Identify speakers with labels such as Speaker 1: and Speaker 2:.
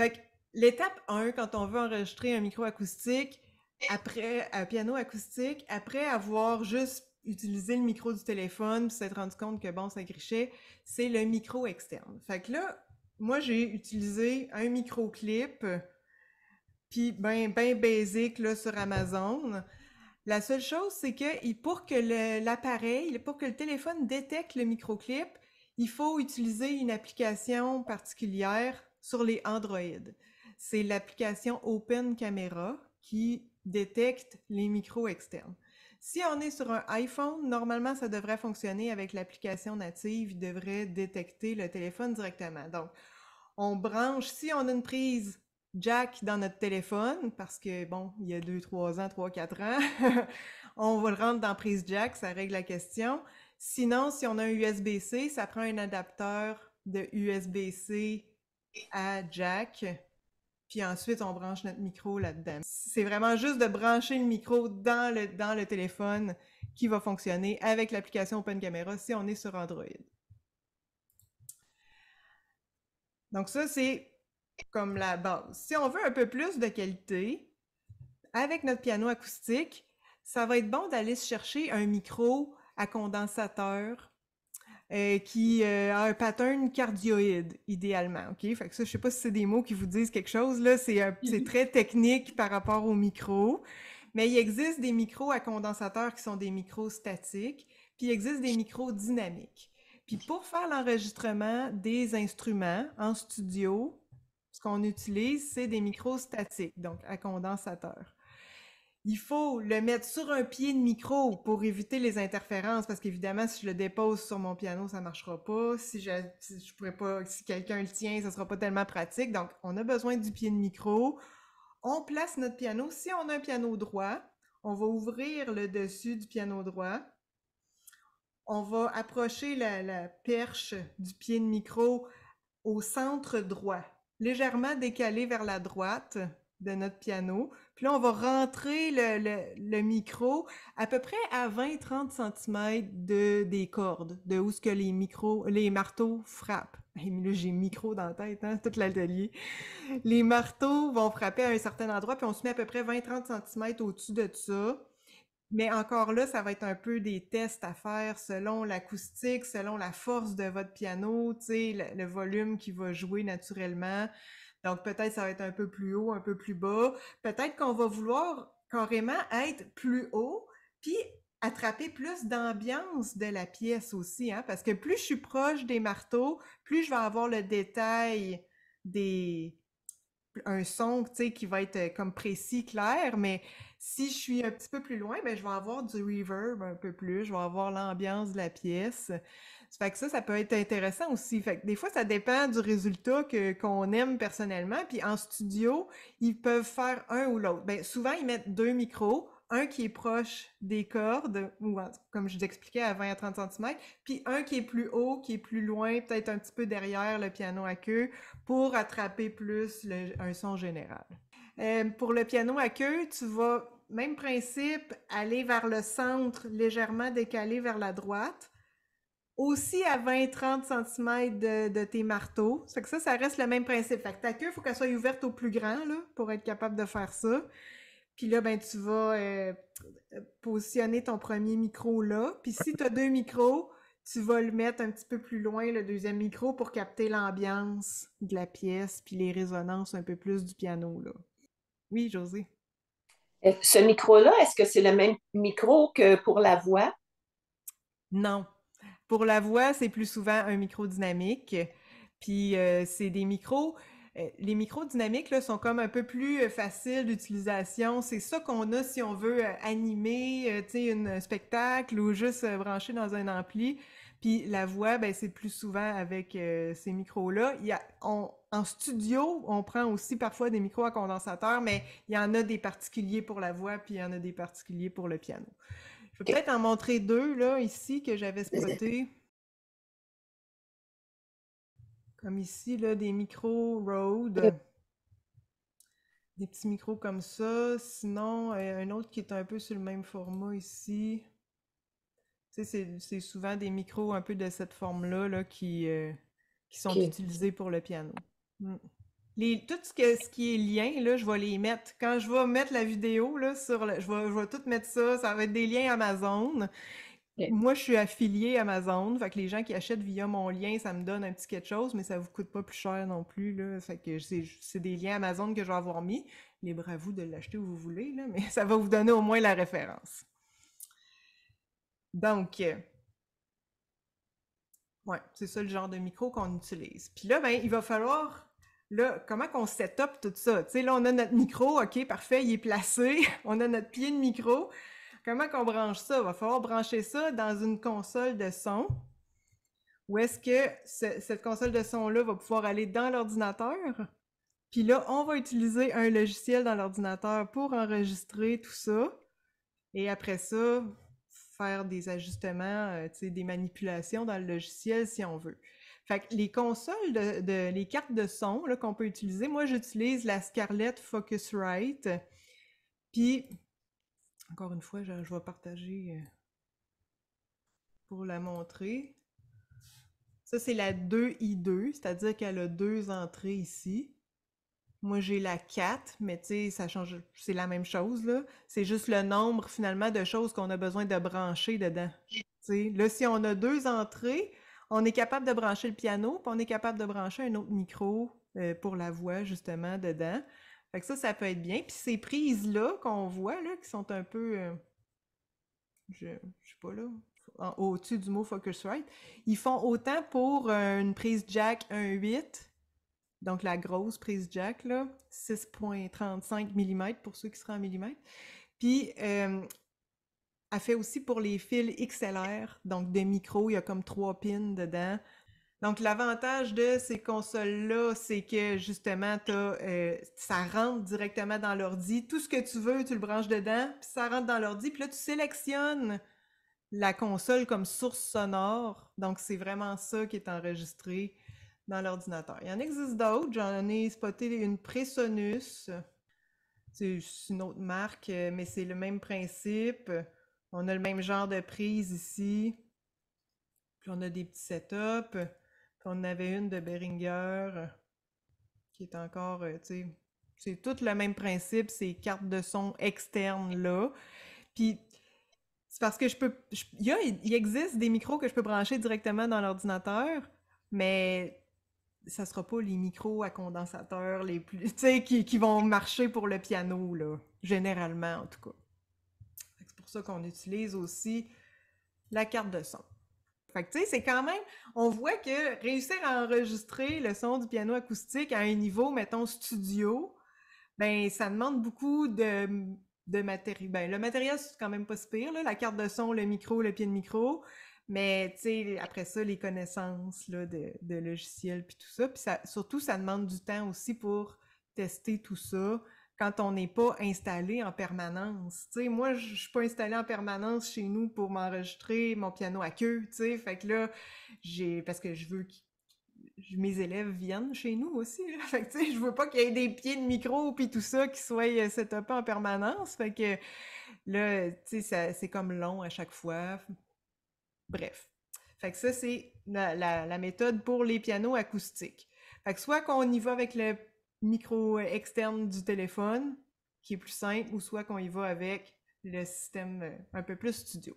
Speaker 1: Fait l'étape 1, quand on veut enregistrer un micro acoustique, après un piano acoustique, après avoir juste utilisé le micro du téléphone, puis s'être rendu compte que bon, ça grichait, c'est le micro externe. Fait que là, moi, j'ai utilisé un micro clip, puis ben, ben basic là, sur Amazon. La seule chose, c'est que pour que l'appareil, pour que le téléphone détecte le microclip, il faut utiliser une application particulière sur les Android. C'est l'application Open Camera qui détecte les micros externes. Si on est sur un iPhone, normalement, ça devrait fonctionner avec l'application native. Il devrait détecter le téléphone directement. Donc, on branche, si on a une prise jack dans notre téléphone, parce que, bon, il y a 2, 3 ans, 3, 4 ans, on va le rendre dans prise jack, ça règle la question. Sinon, si on a un USB-C, ça prend un adapteur de USB-C à jack, puis ensuite on branche notre micro là-dedans. C'est vraiment juste de brancher le micro dans le, téléphone qui va fonctionner avec l'application Open Camera si on est sur Android. Donc ça, c'est comme la base. Si on veut un peu plus de qualité, avec notre piano acoustique, ça va être bon d'aller chercher un micro à condensateur euh, qui euh, a un pattern cardioïde, idéalement. OK? Fait que ça, je sais pas si c'est des mots qui vous disent quelque chose. Là, c'est, mhm. très technique par rapport aux micros. Mais il existe des micros à condensateurs qui sont des micros statiques, puis il existe des micros dynamiques. Puis pour faire l'enregistrement des instruments en studio, ce qu'on utilise, c'est des micros statiques, donc à condensateur il faut le mettre sur un pied de micro pour éviter les interférences parce qu'évidemment si je le dépose sur mon piano ça marchera pas si je si quelqu'un le tient ça sera pas tellement pratique donc on a besoin du pied de micro on place notre piano si on a un piano droit on va ouvrir le dessus du piano droit on va approcher la, la perche du pied de micro au centre droit légèrement décalé vers la droite de notre piano. Puis là, on va rentrer le, micro à peu près à 20-30 cm de, des cordes, de où ce que les micros, les marteaux frappent. là, j'ai micro dans la tête, hein, tout l'atelier. Les marteaux vont frapper à un certain endroit, puis on se met à peu près 20-30 cm au-dessus de ça. Mais encore là, ça va être un peu des tests à faire selon l'acoustique, selon la force de votre piano, le, volume qui va jouer naturellement. Donc peut-être ça va être un peu plus haut, un peu plus bas. Peut-être qu'on va vouloir carrément être plus haut, puis attraper plus d'ambiance de la pièce aussi, hein, parce que plus je suis proche des marteaux, plus je vais avoir le détail des, un son qui va être euh, comme précis, clair, mais si je suis un petit peu plus loin, ben, je vais avoir du reverb un peu plus, je vais avoir l'ambiance de la pièce. Ça fait que ça, ça peut être intéressant aussi. des fois, ça dépend du résultat qu'on aime personnellement. Puis en studio, ils peuvent faire un ou l'autre. Ben, souvent, ils mettent deux micros, un qui est proche des cordes, ou comme je vous expliquais, à 20 à 30 cm, puis un qui est plus haut, qui est plus loin, peut-être un petit peu derrière le piano à queue, pour attraper plus un son général. Euh, pour le piano à queue, tu vas, même principe, aller vers le centre, légèrement décalé vers la droite, aussi à 20-30 cm de, de, tes marteaux. Ça que ça, ça reste le même principe. Fait ta queue, il faut qu'elle soit ouverte au plus grand pour être capable de faire ça. Puis là, ben, tu vas euh, positionner ton premier micro là. Puis si tu as deux micros, tu vas le mettre un petit peu plus loin, le deuxième micro, pour capter l'ambiance de la pièce, puis les résonances un peu plus du piano. Là. Oui, José. Euh, ce micro-là, est-ce que c'est le même micro que pour la voix? Non. Pour la voix, c'est plus souvent un micro dynamique. Puis euh, c'est des micros euh, les micros dynamiques sont comme un peu plus euh, faciles d'utilisation. C'est ça qu'on a si on veut euh, animer, tu sais, un spectacle ou juste brancher dans un ampli. Puis la voix, ben c'est plus souvent avec ces micros-là. Il y a, en studio, on prend aussi parfois des micros à condensateur, mais il y en a des particuliers pour la voix, puis il y en a des particuliers pour le piano. Je vais peut-être en montrer deux là ici que j'avais spoté. Comme ici, là, des micros Rode. Des petits micros comme ça. Sinon, euh, un autre qui est un peu sur le même format ici. Tu sais, c'est souvent des micros un peu de cette forme-là là, qui, euh, sont utilisés pour le piano. Hmm. tout ce, qui est lien, là, je vais les mettre. Quand je vais mettre la vidéo là, sur je, vais, je vais tout mettre ça. Ça va être des liens Amazon. Moi, je suis affiliée Amazon, fait que les gens qui achètent via mon lien, ça me donne un petit quelque chose, mais ça vous coûte pas plus cher non plus, là. que c'est des liens Amazon que je vais avoir mis. Libre à vous de l'acheter où vous voulez, mais ça va vous donner au moins la référence. Donc, euh, c'est ça le genre de micro qu'on utilise. Puis là, ben, il va falloir Là, comment qu'on set up tout ça? Tu sais, là, on a notre micro, OK, parfait, il est placé. On a notre pied de micro. Comment qu'on branche ça? Va falloir brancher ça dans une console de son. Ou est-ce que cette console de son-là va pouvoir aller dans l'ordinateur? Puis là, on va utiliser un logiciel dans l'ordinateur pour enregistrer tout ça. Et après ça, faire des ajustements, euh, des manipulations dans le logiciel si on veut. Fait que les consoles, de, les cartes de son qu'on peut utiliser, moi j'utilise la Scarlett Focusrite. Puis encore une fois, je, vais partager euh, pour la montrer. Ça, c'est la 2i2, c'est-à-dire qu'elle a deux entrées ici. Moi, j'ai la 4, mais tu sais, ça change, c'est la même chose, là. C'est juste le nombre, finalement, de choses qu'on a besoin de brancher dedans. là, si on a deux entrées, on est capable de brancher le piano, puis on est capable de brancher un autre micro euh, pour la voix, justement, dedans ça, ça peut être bien. Puis ces prises-là qu'on voit, là, qui sont un peu, euh, je, sais pas là, au-dessus du mot Focusrite, ils font autant pour euh, une prise jack 1.8, donc la grosse prise jack, là, 6.35 mm pour ceux qui seraient en millimètres. Puis, euh, elle fait aussi pour les fils XLR, donc des micros, il y a comme trois pins dedans. Donc, l'avantage de ces consoles-là, c'est que justement, euh, ça rentre directement dans l'ordi. Tout ce que tu veux, tu le branches dedans, puis ça rentre dans l'ordi. Puis là, tu sélectionnes la console comme source sonore. Donc, c'est vraiment ça qui est enregistré dans l'ordinateur. Il y en existe d'autres. J'en ai spoté une Presonus. C'est une autre marque, mais c'est le même principe. On a le même genre de prise ici. Puis on a des petits setups on avait une de Beringer euh, qui est encore, euh, tu sais, c'est tout le même principe, ces cartes de son externes là. Puis c'est parce que je peux, il, y a, il existe des micros que je peux brancher directement dans l'ordinateur, mais ça sera pas les micros à condensateur les plus, tu sais, qui, qui, vont marcher pour le piano là, généralement en tout cas. C'est pour ça qu'on utilise aussi la carte de son. Fait tu sais, c'est quand même, on voit que réussir à enregistrer le son du piano acoustique à un niveau, mettons, studio, ben, ça demande beaucoup de, de matériel. Ben, le matériel, c'est quand même pas pire, la carte de son, le micro, le pied de micro. Mais après ça, les connaissances de, de logiciels puis tout ça. Puis ça, surtout, ça demande du temps aussi pour tester tout ça, quand on n'est pas installé en permanence. moi, je suis pas installée en permanence chez nous pour m'enregistrer mon piano à queue, Fait que là, j'ai, parce que je veux que mes élèves viennent chez nous aussi. Je Fait que, je veux pas qu'il y ait des pieds de micro puis tout ça qui soient euh, setupés en permanence. Fait que là, tu c'est comme long à chaque fois. Bref. Fait que ça, c'est la, méthode pour les pianos acoustiques. Fait que soit qu'on y va avec le micro euh, externe du téléphone, qui est plus simple, ou soit qu'on y va avec le système euh, un peu plus studio.